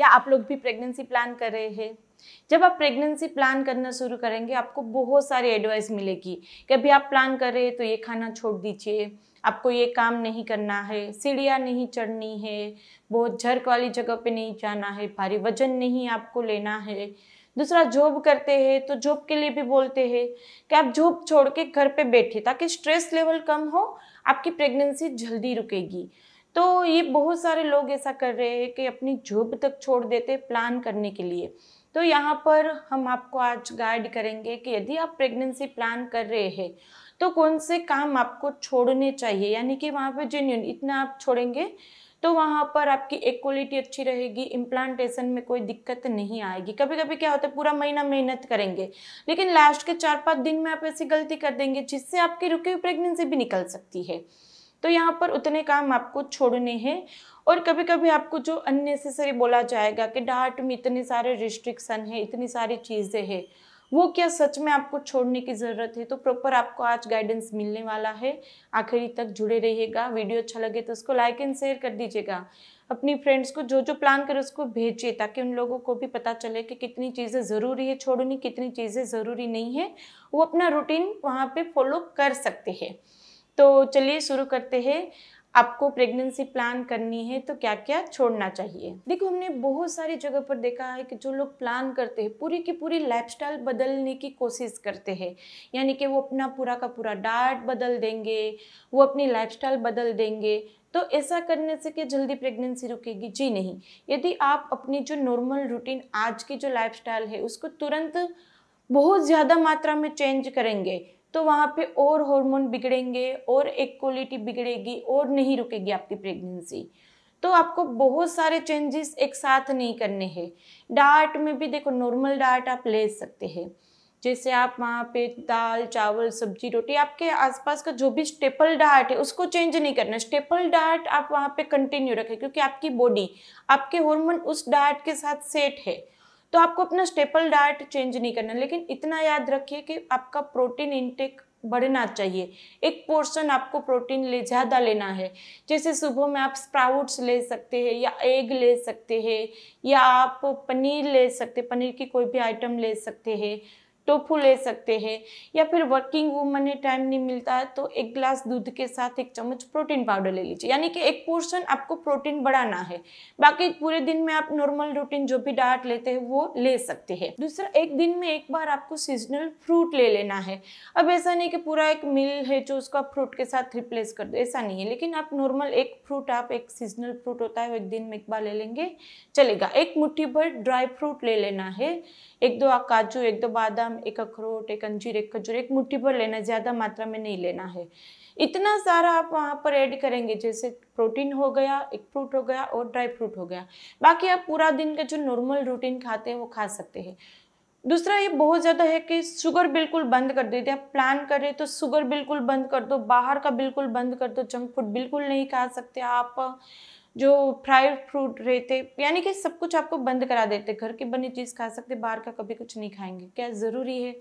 क्या आप लोग भी प्रेगनेंसी प्लान कर रहे हैं जब आप प्रेगनेंसी प्लान करना शुरू करेंगे आपको बहुत सारी एडवाइस मिलेगी कि अभी आप प्लान कर रहे हैं तो ये खाना छोड़ दीजिए आपको ये काम नहीं करना है सीढ़ियाँ नहीं चढ़नी है बहुत झरक वाली जगह पे नहीं जाना है भारी वजन नहीं आपको लेना है दूसरा जॉब करते हैं तो जॉब के लिए भी बोलते हैं कि आप जॉब छोड़ के घर पे बैठे ताकि स्ट्रेस लेवल कम हो आपकी प्रेगनेंसी जल्दी रुकेगी तो ये बहुत सारे लोग ऐसा कर रहे हैं कि अपनी जॉब तक छोड़ देते प्लान करने के लिए तो यहाँ पर हम आपको आज गाइड करेंगे कि यदि आप प्रेगनेंसी प्लान कर रहे हैं तो कौन से काम आपको छोड़ने चाहिए यानी कि वहाँ पर जेन्यून इतना आप छोड़ेंगे तो वहाँ पर आपकी एक क्वालिटी अच्छी रहेगी इम्प्लांटेशन में कोई दिक्कत नहीं आएगी कभी कभी क्या होता है पूरा महीना मेहनत करेंगे लेकिन लास्ट के चार पाँच दिन में आप ऐसी गलती कर देंगे जिससे आपकी रुकी हुई प्रेगनेंसी भी निकल सकती है तो यहाँ पर उतने काम आपको छोड़ने हैं और कभी कभी आपको जो अननेसेसरी बोला जाएगा कि डाट में इतने सारे रिस्ट्रिक्शन है इतनी सारी चीज़ें हैं वो क्या सच में आपको छोड़ने की ज़रूरत है तो प्रॉपर आपको आज गाइडेंस मिलने वाला है आखिरी तक जुड़े रहिएगा वीडियो अच्छा लगे तो उसको लाइक एंड शेयर कर दीजिएगा अपनी फ्रेंड्स को जो जो प्लान करे उसको भेजिए ताकि उन लोगों को भी पता चले कि कितनी चीज़ें ज़रूरी है छोड़नी कितनी चीज़ें ज़रूरी नहीं है वो अपना रूटीन वहाँ पर फॉलो कर सकते हैं तो चलिए शुरू करते हैं आपको प्रेगनेंसी प्लान करनी है तो क्या क्या छोड़ना चाहिए देखो हमने बहुत सारी जगह पर देखा है कि जो लोग प्लान करते हैं पूरी की पूरी लाइफस्टाइल बदलने की कोशिश करते हैं यानी कि वो अपना पूरा का पूरा डाइट बदल देंगे वो अपनी लाइफस्टाइल बदल देंगे तो ऐसा करने से कि जल्दी प्रेगनेंसी रुकेगी जी नहीं यदि आप अपनी जो नॉर्मल रूटीन आज की जो लाइफस्टाइल है उसको तुरंत बहुत ज़्यादा मात्रा में चेंज करेंगे तो वहाँ पे और हार्मोन बिगड़ेंगे और एक क्वालिटी बिगड़ेगी और नहीं रुकेगी आपकी प्रेगनेंसी तो आपको बहुत सारे चेंजेस एक साथ नहीं करने हैं डाइट में भी देखो नॉर्मल डाइट आप ले सकते हैं जैसे आप वहाँ पे दाल चावल सब्जी रोटी आपके आसपास का जो भी स्टेपल डाइट है उसको चेंज नहीं करना स्टेपल डाइट आप वहाँ पे कंटिन्यू रखें क्योंकि आपकी बॉडी आपके हार्मोन उस डाइट के साथ सेट है तो आपको अपना स्टेपल डाइट चेंज नहीं करना लेकिन इतना याद रखिए कि आपका प्रोटीन इनटेक बढ़ना चाहिए एक पोर्शन आपको प्रोटीन ले ज़्यादा लेना है जैसे सुबह में आप स्प्राउट्स ले सकते हैं या एग ले सकते हैं या आप पनीर ले सकते पनीर की कोई भी आइटम ले सकते हैं टोफू ले सकते हैं या फिर वर्किंग वूमन ने टाइम नहीं मिलता है तो एक गिलास दूध के साथ एक चम्मच प्रोटीन पाउडर ले लीजिए यानी कि एक पोर्शन आपको प्रोटीन बढ़ाना है बाकी पूरे दिन में आप नॉर्मल रूटीन जो भी डाइट लेते हैं वो ले सकते हैं दूसरा एक दिन में एक बार आपको सीजनल फ्रूट ले लेना है अब ऐसा नहीं कि पूरा एक मिल है जो उसको आप फ्रूट के साथ रिप्लेस कर दो ऐसा नहीं है लेकिन आप नॉर्मल एक फ्रूट आप एक सीजनल फ्रूट होता है एक दिन में एक बार ले लेंगे चलेगा एक मुठ्ठी भर ड्राई फ्रूट ले लेना है एक दो काजू एक दो बादाम एक अखरोट एक अंजीर एक खजूर एक मुट्ठी भर लेना ज़्यादा मात्रा में नहीं लेना है इतना सारा आप वहाँ पर ऐड करेंगे जैसे प्रोटीन हो गया एक फ्रूट हो गया और ड्राई फ्रूट हो गया बाकी आप पूरा दिन का जो नॉर्मल रूटीन खाते हैं वो खा सकते हैं दूसरा ये बहुत ज़्यादा है कि शुगर बिल्कुल बंद कर दीजिए आप प्लान करें तो शुगर बिल्कुल बंद कर दो बाहर का बिल्कुल बंद कर दो जंक फूड बिल्कुल नहीं खा सकते आप जो फ्राइड फ्रूट रहते यानी कि सब कुछ आपको बंद करा देते घर की बनी चीज़ खा सकते बाहर का कभी कुछ नहीं खाएंगे क्या ज़रूरी है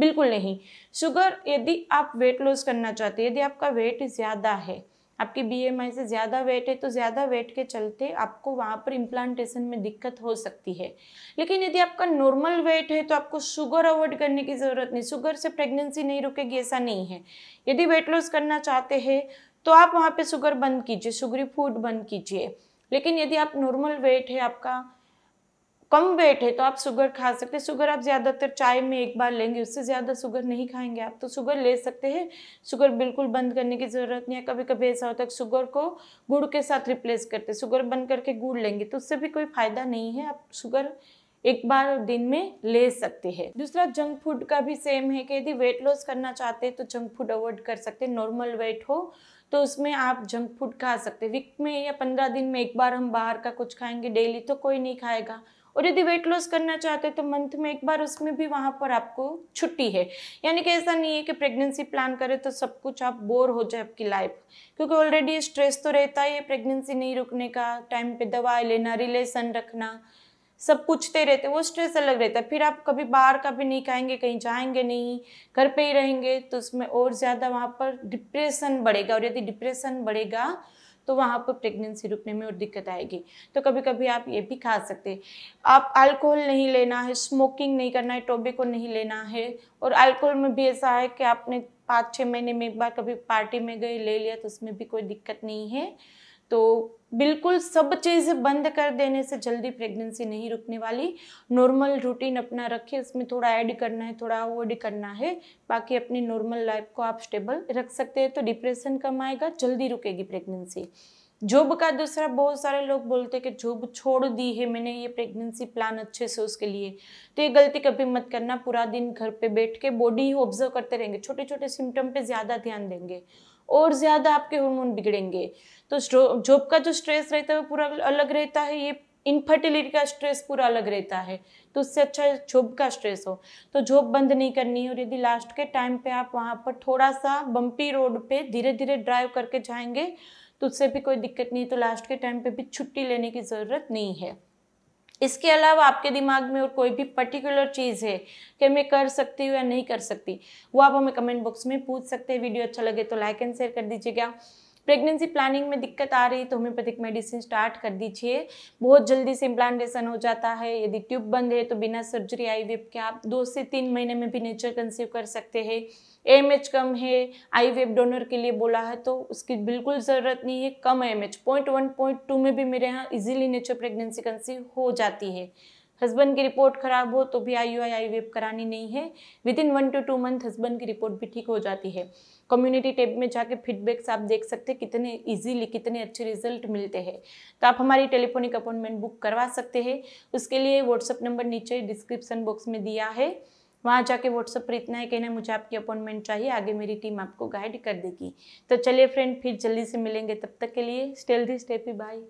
बिल्कुल नहीं शुगर यदि आप वेट लॉस करना चाहते यदि आपका वेट ज़्यादा है आपकी बीएमआई से ज़्यादा वेट है तो ज़्यादा वेट के चलते आपको वहाँ पर इम्प्लांटेशन में दिक्कत हो सकती है लेकिन यदि आपका नॉर्मल वेट है तो आपको शुगर अवॉइड करने की ज़रूरत नहीं शुगर से प्रेगनेंसी नहीं रुकेगी ऐसा नहीं है यदि वेट लॉस करना चाहते हैं तो आप वहाँ पे शुगर बंद कीजिए शुगरी फूड बंद कीजिए लेकिन यदि आप नॉर्मल वेट है आपका कम वेट है तो आप शुगर खा सकते हैं शुगर आप ज़्यादातर चाय में एक बार लेंगे उससे ज़्यादा शुगर नहीं खाएंगे आप तो शुगर ले सकते हैं शुगर बिल्कुल बंद करने की ज़रूरत नहीं है कभी कभी ऐसा होता है शुगर को गुड़ के साथ रिप्लेस करते हैं शुगर बंद करके गुड़ लेंगे तो उससे भी कोई फ़ायदा नहीं है आप शुगर एक बार दिन में ले सकते हैं दूसरा जंक फूड का भी सेम है कि यदि वेट लॉस करना चाहते हैं तो जंक फूड अवॉइड कर सकते हैं नॉर्मल वेट हो तो उसमें आप जंक फूड खा सकते वीक में या पंद्रह दिन में एक बार हम बाहर का कुछ खाएंगे डेली तो कोई नहीं खाएगा और यदि वेट लॉस करना चाहते हैं तो मंथ में एक बार उसमें भी वहाँ पर आपको छुट्टी है यानी कि ऐसा नहीं है कि प्रेगनेंसी प्लान करें तो सब कुछ आप बोर हो जाए आपकी लाइफ क्योंकि ऑलरेडी स्ट्रेस तो रहता ही है प्रेगनेंसी नहीं रुकने का टाइम पे दवाई लेना रिलेशन रखना सब पूछते रहते वो स्ट्रेस अलग रहता है फिर आप कभी बाहर का भी नहीं खाएंगे कहीं जाएंगे नहीं घर पे ही रहेंगे तो उसमें और ज़्यादा वहाँ पर डिप्रेशन बढ़ेगा और यदि डिप्रेशन बढ़ेगा तो वहाँ पर प्रेगनेंसी रुकने में और दिक्कत आएगी तो कभी कभी आप ये भी खा सकते आप अल्कोहल नहीं लेना है स्मोकिंग नहीं करना है टोबेको नहीं लेना है और अल्कोहल में भी ऐसा है कि आपने पाँच छः महीने में एक बार कभी पार्टी में गए ले लिया तो उसमें भी कोई दिक्कत नहीं है तो बिल्कुल सब चीज बंद कर देने से जल्दी प्रेगनेंसी नहीं रुकने वाली नॉर्मल रूटीन अपना रखिए उसमें थोड़ा ऐड करना है थोड़ा अवॉइड करना है बाकी अपनी नॉर्मल लाइफ को आप स्टेबल रख सकते हैं तो डिप्रेशन कम आएगा जल्दी रुकेगी प्रेगनेंसी जॉब का दूसरा बहुत सारे लोग बोलते हैं कि जॉब छोड़ दी है मैंने ये प्रेगनेंसी प्लान अच्छे से उसके लिए तो ये गलती कभी मत करना पूरा दिन घर पे बैठ के बॉडी ही ऑब्जर्व करते रहेंगे छोटे छोटे सिम्टम पे ज़्यादा ध्यान देंगे और ज़्यादा आपके हार्मोन बिगड़ेंगे तो जॉब का जो स्ट्रेस रहता है वो पूरा अलग रहता है ये इनफर्टिलिटी का स्ट्रेस पूरा अलग रहता है तो उससे अच्छा जॉब का स्ट्रेस हो तो जॉब बंद नहीं करनी और यदि लास्ट के टाइम पे आप वहाँ पर थोड़ा सा बम्पी रोड पे धीरे धीरे ड्राइव करके जाएंगे तो उससे भी कोई दिक्कत नहीं तो लास्ट के टाइम पे भी छुट्टी लेने की ज़रूरत नहीं है इसके अलावा आपके दिमाग में और कोई भी पर्टिकुलर चीज़ है कि मैं कर सकती हूँ या नहीं कर सकती वो आप हमें कमेंट बॉक्स में पूछ सकते हैं वीडियो अच्छा लगे तो लाइक एंड शेयर कर दीजिएगा प्रेगनेंसी प्लानिंग में दिक्कत आ रही तो होम्योपैथिक मेडिसिन स्टार्ट कर दीजिए बहुत जल्दी से इम्प्लांटेशन हो जाता है यदि ट्यूब बंद है तो बिना सर्जरी आई वेप के आप दो से तीन महीने में भी नेचर कंसीव कर सकते हैं एम एच कम है आई वेब डोनर के लिए बोला है तो उसकी बिल्कुल ज़रूरत नहीं है कम M H point one point two में भी मेरे यहाँ इजीली नेचर प्रेगनेंसी कंसीव हो जाती है हस्बैंड की रिपोर्ट खराब हो तो भी आई आई आई वेब करानी नहीं है within one two two month husband की रिपोर्ट भी ठीक हो जाती है कम्युनिटी टैब में जाके फीडबैक्स आप देख सकते हैं कितने इजीली कितने अच्छे रिजल्ट मिलते हैं तो आप हमारी टेलीफोनिक अपॉइंटमेंट बुक करवा सकते हैं उसके लिए व्हाट्सअप नंबर नीचे डिस्क्रिप्सन बॉक्स में दिया है वहाँ जाके व्हाट्सअप पर इतना ही कहना मुझे आपकी अपॉइंटमेंट चाहिए आगे मेरी टीम आपको गाइड कर देगी तो चलिए फ्रेंड फिर जल्दी से मिलेंगे तब तक के लिए स्टेल दी स्टेपी बाय